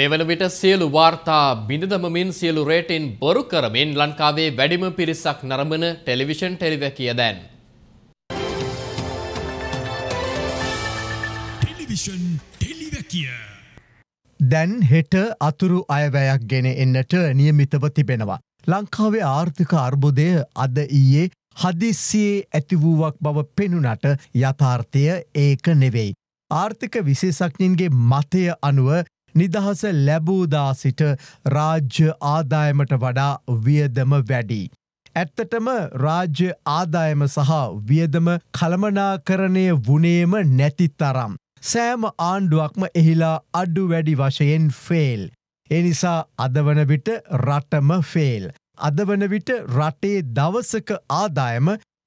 මෙවන විට සියලු වාර්තා බිඳදමමින් සියලු රේටෙන් බොරු කරමින් ලංකාවේ වැඩිම පිරිසක් නරඹන ටෙලිවිෂන් ටෙලිවැකිය දැන්. ටෙලිවිෂන් ටෙලිවැකිය දැන් හෙට අතුරු අයවැයක් ගෙන එන්නට නියමිතව තිබෙනවා. ලංකාවේ ආර්ථික අර්බුදය අද ඊයේ හදිස්සියේ ඇතිවූවක් බව පෙනුනට යථාර්ථය ඒක නෙවෙයි. ආර්ථික විශේෂඥන්ගේ මතය අනුව නිදහස ලැබූදා සිට රාජ්‍ය ආදායමට වඩා වියදම වැඩි. ඇත්තටම රාජ්‍ය ආදායම සහ වියදම කළමනාකරණය වුණේම නැති තරම්. සෑම ආණ්ඩුවක්ම එහිලා අඩු වැඩි වශයෙන් ෆෙල්. එනිසා අදවන විට රටම ෆෙල්. අදවන විට රටේ දවසක ආදායම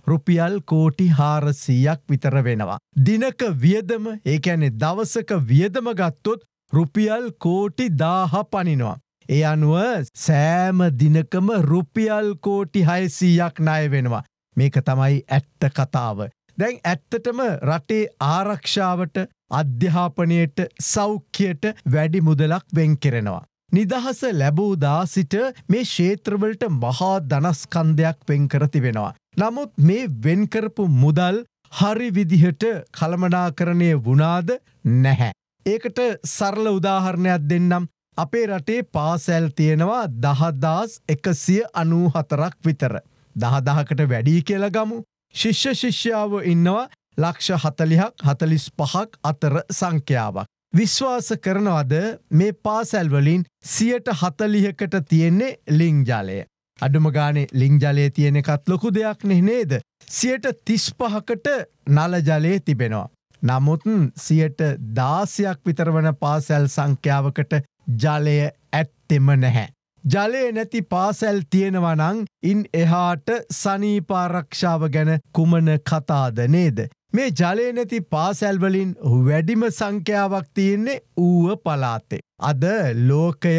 රුපියල් කෝටි හාරසීයක් විතර වෙනවා. දිනක වියදම ඒකැනෙ දවසක වියදම ගත්තොත් රුපියල් කෝටි දාහ පනිනවා. ඒ අනුව සෑම දිනකම රුපියල් කෝටි හයසීයක් ණය වෙනවා. මේක තමයි ඇත්ත කතාව. දැන් ඇත්තටම රටේ ආරක්ෂාවට අධ්‍යාපනයට සෞඛ්‍යයට වැඩි මුදලක් වෙන් කෙරෙනවා. නිදහස ලැබූදා සිට මේ ශේත්‍රවලට මහා දනස්කන්දයක් වෙන්කරති වෙනවා. නමුත් මේ වෙන්කරපු මුදල් හරි විදිහට කළමනාකරණය වුණාද නැහැ. ඒකට සරල උදාහරණයක් දෙන්නම් අපේ රටේ පාසැල් තියෙනවා දහදාස් එකසිය අනූ හතරක් විතර. දහදහකට වැඩී කියලගමු. ශිෂ්‍ය ශිෂ්‍යාව ඉන්නවා ලක්ෂ හතලිහක් හතලිස් පහක් අතර සංඛ්‍යාවක්. විශ්වාස කරනවද මේ පාසැල්වලින් සියට හතලිහකට තියෙන්නේ ලිංජාලය. අඩුම ගානේ ලිංජලය තියෙන එකත් ලොකු දෙයක් නෙහනේද. සියට තිස්පහකට නලජලයේ තිබෙනවා. නමුත් සියට දාසයක් විතර වන පාසැල් සංඛ්‍යාවකට ජලය ඇත්තෙම නැහැ. ජලය නැති පාසැල් තියෙනවනං ඉන් එහාට සනීපාරක්ෂාව ගැන කුමන කතාද නේද. මේ ජලය නැති පාසැල්වලින් වැඩිම සංඛ්‍යාවක් තියෙන්නේ ඌව පලාතේ. අද ලෝකය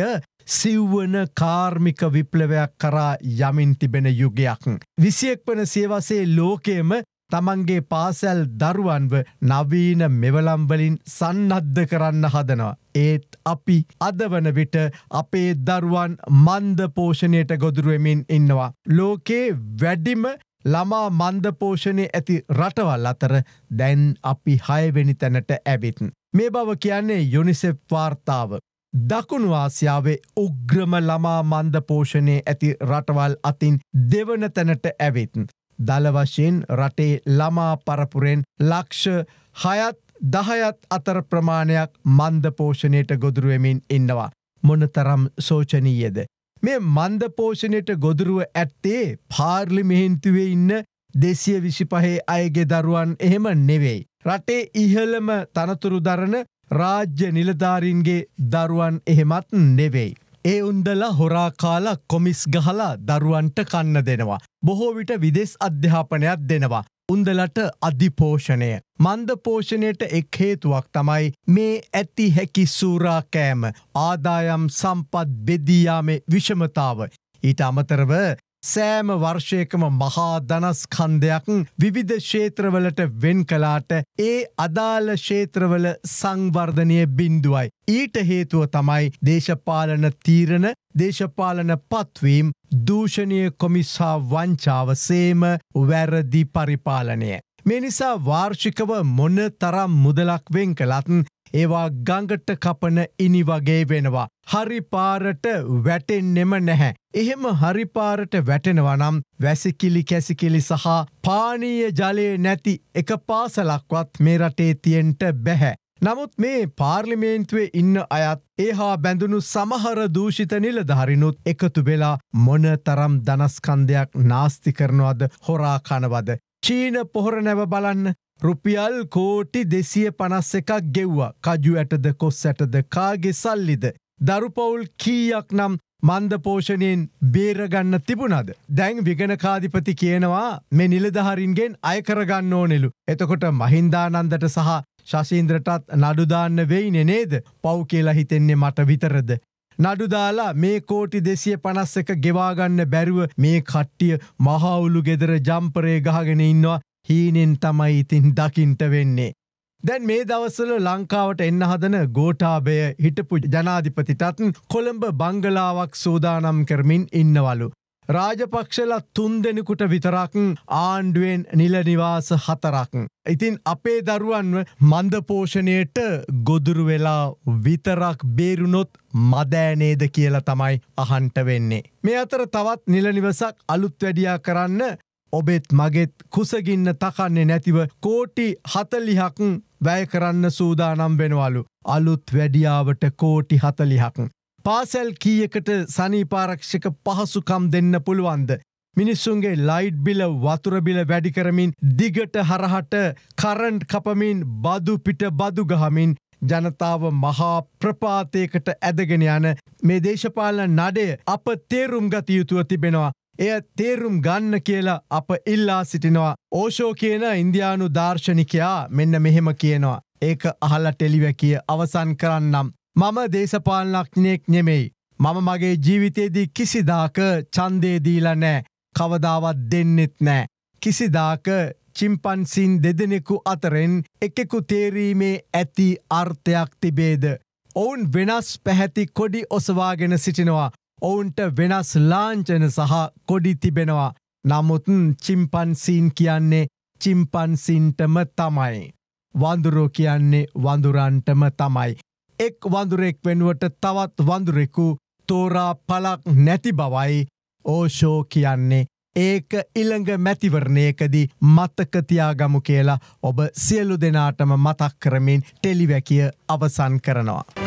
සිව්වන කාර්මික විප්ලවයක් කරා යමින් තිබෙන යුගයක්. විසියෙක් වන සියවසේ ලෝකයම තමන්ගේ පාසැල් දරුවන්ව නවීන මෙවලම්වලින් සන්නද්ධ කරන්න හදනවා. ඒත් අපි අද වන විට අපේ දරුවන් මන්ද පෝෂණයට ගොදුරුවමින් ඉන්නවා. ලෝකේ වැඩිම ළමා මන්දපෝෂණය ඇති රටවල් අතර දැන් අපි හයවෙනි තැනට ඇවිත්න්. මේ බව කියන්නේ යුනිසෙප් වාර්තාව. දකුණු ආසියාවේ උග්‍රම ළමා මන්දපෝෂණය ඇති රටවල් අතින් දෙවන තැනට ඇවිත්න්. දලවශයෙන් රටේ ළමා පරපුරෙන් ලක්ෂ හයත් දහයත් අතර ප්‍රමාණයක් මන්දපෝෂණයට ගොදුරුවමින් ඉන්නවා. මොනතරම් සෝචනීයද. මේ මන්දපෝෂණයට ගොදුරුව ඇත්තේ පාර්ලි මෙහින්තුවේ ඉන්න දෙසිය විසිපහේ අයගේ දරුවන් එහෙම නෙවෙයි. රටේ ඉහළම තනතුරු දරන රාජ්‍ය නිලධාරීන්ගේ දරුවන් එහෙමත් නෙවෙයි. ඒ උන්දලා හොරා කාලා කොමිස් ගහලා දරුවන්ට කන්න දෙනවා. බොහෝ විට විදෙස් අධ්‍යාපනයක් දෙනවා. උන්දලට අධිපෝෂණය. මන්ද පෝෂණයට එක් හේතුවක් තමයි මේ ඇති හැකි සූරාකෑම ආදායම් සම්පත් බෙදීයාමේ විෂමතාව. ඊට අමතරව සෑම වර්ෂයකම මහා ධනස්කන්ධයක් විවිධ ශේත්‍රවලට වෙන් කලාට ඒ අදාළ ශේත්‍රවල සංවර්ධනය බින්දුවයි. ඊට හේතුව තමයි දේශපාලන තීරණ දේශපාලන පත්වීම් දූෂණය කොමිස්සා වංචාව සේම වැරදි පරිපාලනය. මේ නිසා වාර්ෂිකව මොන තරම් මුදලක් වෙන් කළත්න් ඒවා ගංගට කපන ඉනි වගේ වෙනවා. හරි පාරට වැටෙන්නෙම නැහැ. එහෙම හරිපාරට වැටෙනවා නම් වැසිකිලි කැසිකිලි සහ පානීය ජලය නැති එක පාසලක්වත් මේ රටේ තියෙන්ට බැහැ. නමුත් මේ පාර්ලිමේන්තුවේ ඉන්න අයත් ඒහා බැඳුණු සමහර දූෂිත නිලධහරිනුත් එකතු වෙලා මොන තරම් දනස්කන්දයක් නාස්ති කරනවද හොරා කනවද. චීන පොහොර නැව බලන්න රුපියල් කෝටි දෙසිය පනස් එකක් ගෙව්වා කජු ඇටද කොස් ඇටද කාගෙ සල්ලිද. දරුපවුල් කීයක් නම් මන්දපෝෂණයෙන් බේරගන්න තිබුණද. දැන් විගණකාධිපති කියනවා මෙ නිලධහරින්ගෙන් අයකරගන්න ඕනෙලු. එතකොට මහින්දානන්දට සහ ශසීන්ද්‍රටත් නඩුදාන්න වෙයිනෙ නේද පව් කියලා හිතෙන්නේ මට විතරද. නඩුදාලා මේ කෝටි දෙසිය පනස් එක ගෙවාගන්න බැරුව මේ කට්ටිය මහවුලු ගෙදර ජම්පරය ගහගෙන ඉන්නවා හීනෙන් තමයි ඉතින් දකිින්ට වෙන්නේ. දැන් මේ දවසල ලංකාවට එන්න හදන ගෝටාබය හිටපු ජනාධිපතිටත් කොළඹ බංගලාවක් සූදානම් කරමින් ඉන්නවලු. රාජපක්ෂල තුන් දෙනෙකුට විතරක් ආණ්ඩුවෙන් නිලනිවාස හතරක්. ඉතින් අපේ දරුවන්ව මන්දපෝෂණයට ගොදුරු වෙලා විතරක් බේරුණොත් මදෑනේද කියලා තමයි අහන්ට වෙන්නේ. මේ අතර තවත් නිලනිවසක් අලුත් වැඩියා කරන්න ඔබෙත් මගෙත් කුසගින්න තකන්නේ නැතිව කෝටි හතලිහක් වැය කරන්න සූදානම් වෙනවලු. අලුත් වැඩියාවට කෝටි හතලිහක්. පාසැල් කීයකට සනීපාරක්ෂක පහසුකම් දෙන්න පුළුවන්ද. මිනිස්සුන්ගේ ලයිට් බිල වතුරබිල වැඩිකරමින් දිගට හරහට කරන්ට් කපමින් බදු පිට බදුගහමින් ජනතාව මහා ප්‍රපාතයකට ඇදගෙන යන මේ දේශපාලන නඩය අප තේරුම් ගතයුතුව තිබෙනවා එය තේරුම් ගන්න කියලා අප ඉල්ලා සිටිනවා. ඕෂෝ කියන ඉන්දයානු දර්ශනිකයා මෙන්න මෙහෙම කියනවා. ඒක අහල්ල ටෙලිවැකිය අවසන් කරන්නම්. මම දේශපාලනක්ඥයෙක් නෙමෙයි. මම මගේ ජීවිතයේදී කිසිදාක චන්දේදීල නෑ. කවදාවත් දෙන්නෙත් නෑ. කිසිදාක චිම්පන්සින් දෙදෙනෙකු අතරෙන් එකෙකු තේරීමේ ඇති අර්ථයක් තිබේද. ඔවුන් වෙනස් පැහැති කොඩි ඔසවාගෙන සිටිනවා. ඔවුන්ට වෙනස් ලාංචන සහ කොඩි තිබෙනවා නමුත් චිම්පන්සීන් කියන්නේ චිම්පන්සින්ටම තමයි. වඳුරෝ කියන්නේ වඳුරන්ටම තමයි. එක් වඳුරෙක් වෙනුවට තවත් වඳුරෙකු තෝරා පලක් නැති බවයි ඕෂෝ කියන්නේ ඒක ඉළඟ මැතිවරණයකදී මත්තකතියාගමු කියලා ඔබ සියලු දෙනාටම මතක් කරමින් ටෙලිවැකිය අවසන් කරනවා.